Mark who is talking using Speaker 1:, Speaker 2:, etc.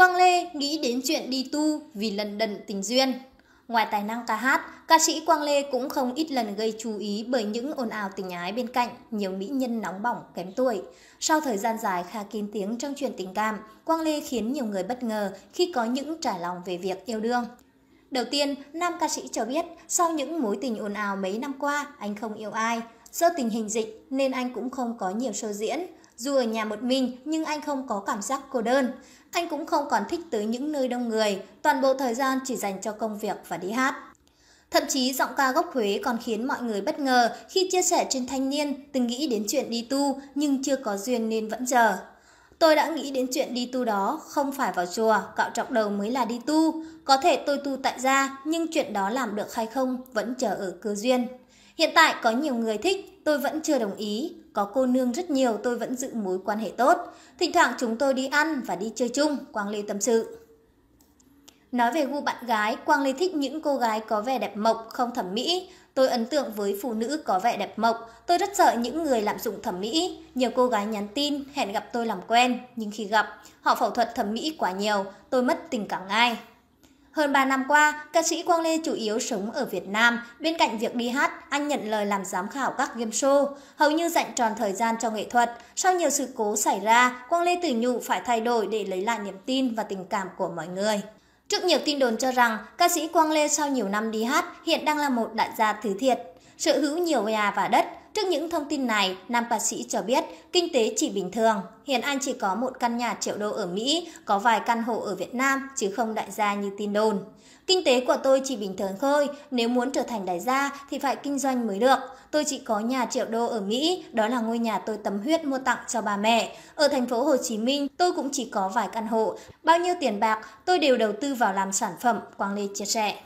Speaker 1: Quang Lê nghĩ đến chuyện đi tu vì lần đần tình duyên. Ngoài tài năng ca hát, ca sĩ Quang Lê cũng không ít lần gây chú ý bởi những ồn ào tình ái bên cạnh, nhiều mỹ nhân nóng bỏng, kém tuổi. Sau thời gian dài kha kín tiếng trong chuyện tình cảm, Quang Lê khiến nhiều người bất ngờ khi có những trải lòng về việc yêu đương. Đầu tiên, nam ca sĩ cho biết sau những mối tình ồn ào mấy năm qua, anh không yêu ai. Do tình hình dịch nên anh cũng không có nhiều show diễn. Dù ở nhà một mình nhưng anh không có cảm giác cô đơn. Anh cũng không còn thích tới những nơi đông người, toàn bộ thời gian chỉ dành cho công việc và đi hát. Thậm chí giọng ca gốc Huế còn khiến mọi người bất ngờ khi chia sẻ trên thanh niên từng nghĩ đến chuyện đi tu nhưng chưa có duyên nên vẫn chờ. Tôi đã nghĩ đến chuyện đi tu đó, không phải vào chùa, cạo trọc đầu mới là đi tu. Có thể tôi tu tại gia, nhưng chuyện đó làm được hay không vẫn chờ ở cơ duyên. Hiện tại có nhiều người thích, tôi vẫn chưa đồng ý. Có cô nương rất nhiều tôi vẫn giữ mối quan hệ tốt. Thỉnh thoảng chúng tôi đi ăn và đi chơi chung, Quang Lê tâm sự. Nói về gu bạn gái, Quang Lê thích những cô gái có vẻ đẹp mộc, không thẩm mỹ. Tôi ấn tượng với phụ nữ có vẻ đẹp mộc. Tôi rất sợ những người lạm dụng thẩm mỹ. Nhiều cô gái nhắn tin, hẹn gặp tôi làm quen. Nhưng khi gặp, họ phẫu thuật thẩm mỹ quá nhiều. Tôi mất tình cảm ngay. Hơn 3 năm qua, ca sĩ Quang Lê chủ yếu sống ở Việt Nam. Bên cạnh việc đi hát, anh nhận lời làm giám khảo các game show, hầu như dành tròn thời gian cho nghệ thuật. Sau nhiều sự cố xảy ra, Quang Lê từ nhủ phải thay đổi để lấy lại niềm tin và tình cảm của mọi người. Trước nhiều tin đồn cho rằng, ca sĩ Quang Lê sau nhiều năm đi hát hiện đang là một đại gia thứ thiệt sở hữu nhiều nhà và đất. Trước những thông tin này, nam ca sĩ cho biết kinh tế chỉ bình thường. Hiện anh chỉ có một căn nhà triệu đô ở Mỹ, có vài căn hộ ở Việt Nam, chứ không đại gia như tin đồn. Kinh tế của tôi chỉ bình thường thôi, nếu muốn trở thành đại gia thì phải kinh doanh mới được. Tôi chỉ có nhà triệu đô ở Mỹ, đó là ngôi nhà tôi tấm huyết mua tặng cho bà mẹ. Ở thành phố Hồ Chí Minh, tôi cũng chỉ có vài căn hộ. Bao nhiêu tiền bạc, tôi đều đầu tư vào làm sản phẩm, Quang Lê chia sẻ.